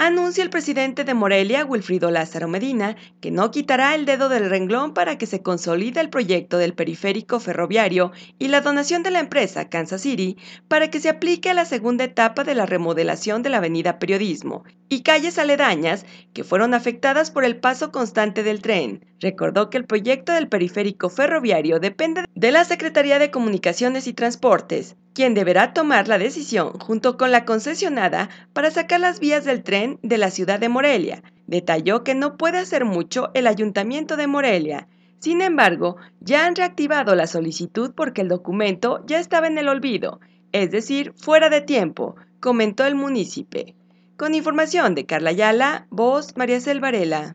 Anuncia el presidente de Morelia, Wilfrido Lázaro Medina, que no quitará el dedo del renglón para que se consolide el proyecto del periférico ferroviario y la donación de la empresa Kansas City para que se aplique a la segunda etapa de la remodelación de la avenida Periodismo y calles aledañas que fueron afectadas por el paso constante del tren. Recordó que el proyecto del periférico ferroviario depende de la Secretaría de Comunicaciones y Transportes, quien deberá tomar la decisión junto con la concesionada para sacar las vías del tren de la ciudad de Morelia. Detalló que no puede hacer mucho el ayuntamiento de Morelia. Sin embargo, ya han reactivado la solicitud porque el documento ya estaba en el olvido, es decir, fuera de tiempo, comentó el munícipe. Con información de Carla Ayala, voz María Selvarela.